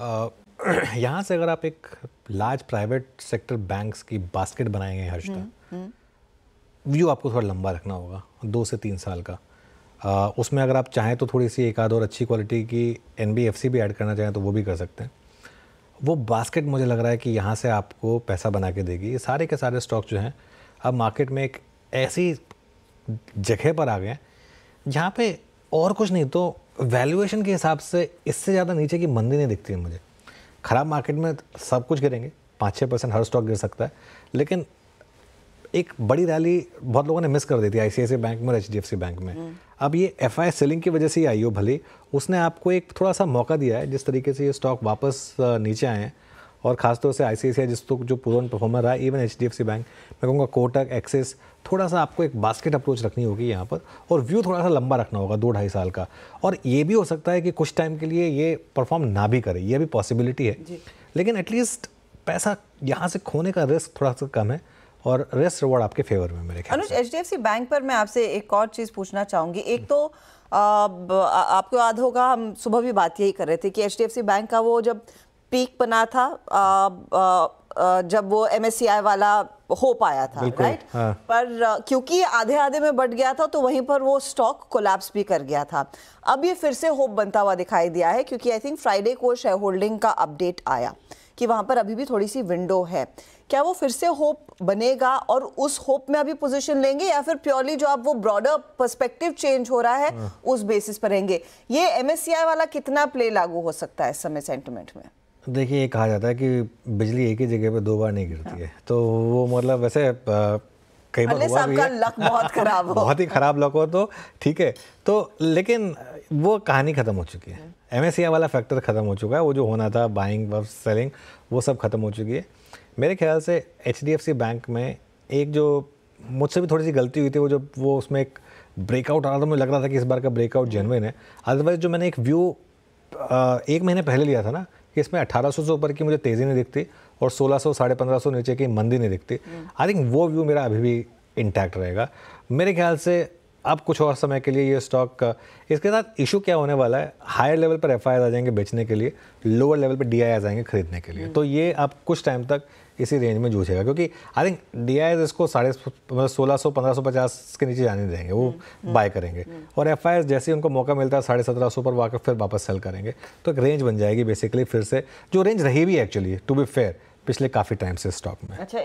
Uh, यहाँ से अगर आप एक लार्ज प्राइवेट सेक्टर बैंक्स की बास्केट बनाएंगे का व्यू हम्म, हम्म। आपको थोड़ा लंबा रखना होगा दो से तीन साल का आ, uh, उसमें अगर आप चाहें तो थोड़ी सी एक आध और अच्छी क्वालिटी की एन भी ऐड करना चाहें तो वो भी कर सकते हैं वो बास्केट मुझे लग रहा है कि यहाँ से आपको पैसा बना के देगी ये सारे के सारे स्टॉक जो हैं अब मार्केट में एक ऐसी जगह पर आ गए हैं जहाँ पे और कुछ नहीं तो वैल्यूएशन के हिसाब से इससे ज़्यादा नीचे की मंदी नहीं दिखती है मुझे ख़राब मार्केट में सब कुछ गिरेंगे पाँच छः परसेंट हर स्टॉक गिर सकता है लेकिन एक बड़ी रैली बहुत लोगों ने मिस कर दी थी आई बैंक में और एच बैंक में हम्म। अब ये एफ सेलिंग की वजह से ही आई हो भले उसने आपको एक थोड़ा सा मौका दिया है जिस तरीके से ये स्टॉक वापस नीचे आए हैं और खासतौर से आई सी जिसको तो जो पुरान परफॉर्मर रहा even H D F C bank मैं कहूँगा कोटक एक्सेस थोड़ा सा आपको एक बास्केट अप्रोच रखनी होगी यहाँ पर और व्यू थोड़ा सा लंबा रखना होगा दो ढाई साल का और ये भी हो सकता है कि कुछ टाइम के लिए ये परफॉर्म ना भी करे ये भी पॉसिबिलिटी है लेकिन एटलीस्ट पैसा यहाँ से खोने का रिस्क थोड़ा सा कम है और रेस्ट रिवॉर्ड आपके फेवर में मेरे ख्याल अनुज एच बैंक पर मैं आपसे एक और चीज़ पूछना चाहूँगी एक हम्म। तो आ, आपको याद होगा हम सुबह भी बात यही कर रहे थे कि एच बैंक का वो जब पीक बना था आ, आ, आ, जब वो एम वाला हो पाया था राइट हाँ। पर क्योंकि आधे आधे में बढ़ गया था तो वहीं पर वो स्टॉक कोलैप्स भी कर गया था अब ये फिर से होप बनता हुआ दिखाई दिया है क्योंकि आई थिंक फ्राइडे को शेयर होल्डिंग का अपडेट आया कि वहां पर अभी भी थोड़ी सी विंडो है क्या वो फिर से होप बनेगा और उस होप में अभी पोजीशन लेंगे या फिर प्योरली जो आप वो ब्रॉडर पर्सपेक्टिव चेंज हो रहा है हाँ। उस बेसिस पर रहेंगे ये एमएससीआई वाला कितना प्ले लागू हो सकता है इस समय सेंटिमेंट में देखिए ये कहा जाता है कि बिजली एक ही जगह पे दो बार नहीं गिरती है तो वो मतलब वैसे कई बार हुआ भी लक बहुत खराब हो बहुत ही खराब लक हो तो ठीक है तो लेकिन वो कहानी ख़त्म हो चुकी है एम वाला फैक्टर ख़त्म हो चुका है वो जो होना था बाइंग सेलिंग वो सब ख़त्म हो चुकी है मेरे ख्याल से एच बैंक में एक जो मुझसे भी थोड़ी सी गलती हुई थी वो जब वो उसमें एक ब्रेकआउट आ रहा था मुझे लग रहा था कि इस बार का ब्रेकआउट हम्म। जेनविन है अदरवाइज जो मैंने एक व्यू एक महीने पहले लिया था ना कि इसमें 1800 से ऊपर की मुझे तेज़ी नहीं दिखती और 1600 सौ साढ़े पंद्रह नीचे की मंदी नहीं दिखती आई थिंक वो व्यू मेरा अभी भी इंटैक्ट रहेगा मेरे ख्याल से अब कुछ और समय के लिए ये स्टॉक इसके साथ इशू क्या होने वाला है हायर लेवल पर एफ आ जाएंगे बेचने के लिए लोअर लेवल पर डी आ जाएंगे खरीदने के लिए तो ये आप कुछ टाइम तक इसी रेंज में जूझेगा क्योंकि आई थिंक डी आई इसको साढ़े मतलब सोलह सौ पंद्रह सौ पचास के नीचे जाने देंगे वो बाय हम्म, हम्म, करेंगे हम्म। और एफ आई जैसे ही उनको मौका मिलता है साढ़े सत्रह सौ पर वाकर फिर वापस सेल करेंगे तो एक रेंज बन जाएगी बेसिकली फिर से जो रेंज रही भी एक्चुअली टू बी फेयर पिछले काफ़ी टाइम से स्टॉक में अच्छा